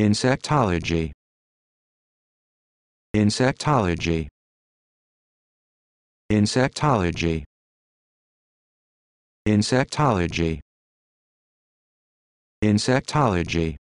Insectology Insectology Insectology Insectology Insectology